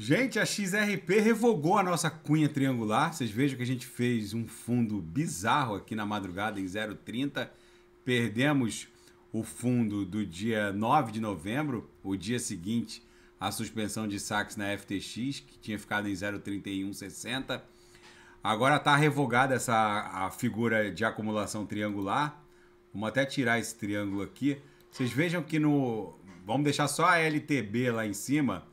Gente, a XRP revogou a nossa cunha triangular. Vocês vejam que a gente fez um fundo bizarro aqui na madrugada em 0,30. Perdemos o fundo do dia 9 de novembro, o dia seguinte à suspensão de saques na FTX, que tinha ficado em 0,3160. Agora está revogada essa a figura de acumulação triangular. Vamos até tirar esse triângulo aqui. Vocês vejam que no. Vamos deixar só a LTB lá em cima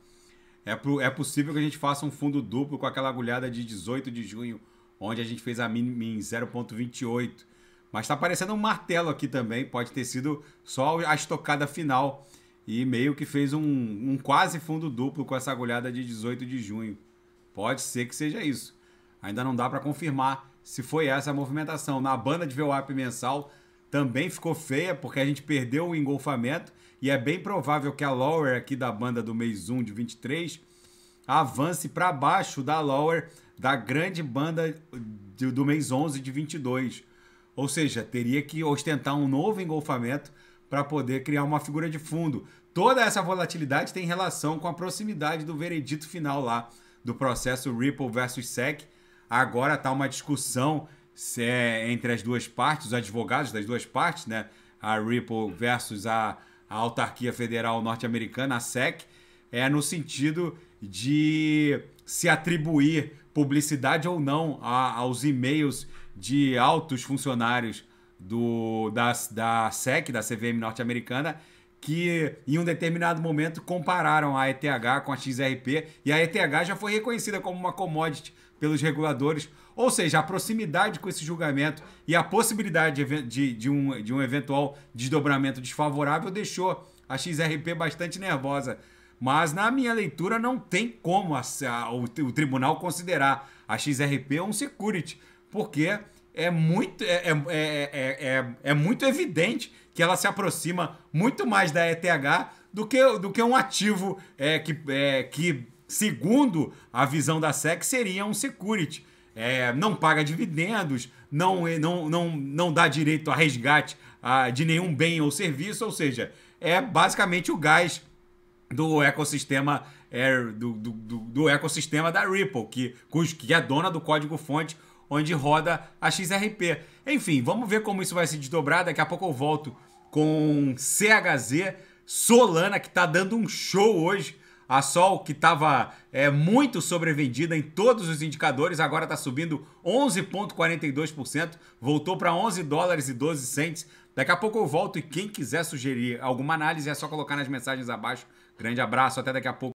é, pro, é possível que a gente faça um fundo duplo com aquela agulhada de 18 de junho, onde a gente fez a mínima em 0,28. Mas está parecendo um martelo aqui também. Pode ter sido só a estocada final. E meio que fez um, um quase fundo duplo com essa agulhada de 18 de junho. Pode ser que seja isso. Ainda não dá para confirmar se foi essa a movimentação. Na banda de VWAP mensal, também ficou feia, porque a gente perdeu o engolfamento, e é bem provável que a Lower aqui da banda do mês 1 de 23 avance para baixo da Lower da grande banda de, do mês 11 de 22. Ou seja, teria que ostentar um novo engolfamento para poder criar uma figura de fundo. Toda essa volatilidade tem relação com a proximidade do veredito final lá do processo Ripple versus SEC. Agora está uma discussão se é entre as duas partes, os advogados das duas partes, né? A Ripple versus a, a autarquia federal norte-americana, a SEC, é no sentido de se atribuir publicidade ou não a, aos e-mails de altos funcionários do, da, da SEC, da CVM norte-americana, que em um determinado momento compararam a ETH com a XRP e a ETH já foi reconhecida como uma commodity pelos reguladores. Ou seja, a proximidade com esse julgamento e a possibilidade de, de, de um, de um eventual desdobramento desfavorável deixou a XRP bastante nervosa. Mas, na minha leitura, não tem como a, a, o, o tribunal considerar a XRP um security, porque é muito, é, é, é, é, muito evidente que ela se aproxima muito mais da ETH do que, do que um ativo é, que, é, que, segundo a visão da SEC, seria um security. É, não paga dividendos, não, não, não, não dá direito a resgate a, de nenhum bem ou serviço, ou seja, é basicamente o gás do ecossistema é, do, do, do, do, ecossistema da Ripple, que, que é dona do código-fonte onde roda a XRP. Enfim, vamos ver como isso vai se desdobrar. Daqui a pouco eu volto com CHZ, Solana, que está dando um show hoje. A Sol, que estava é, muito sobrevendida em todos os indicadores, agora está subindo 11,42%, voltou para 11 dólares e 12 centes. Daqui a pouco eu volto e quem quiser sugerir alguma análise é só colocar nas mensagens abaixo. Grande abraço, até daqui a pouco.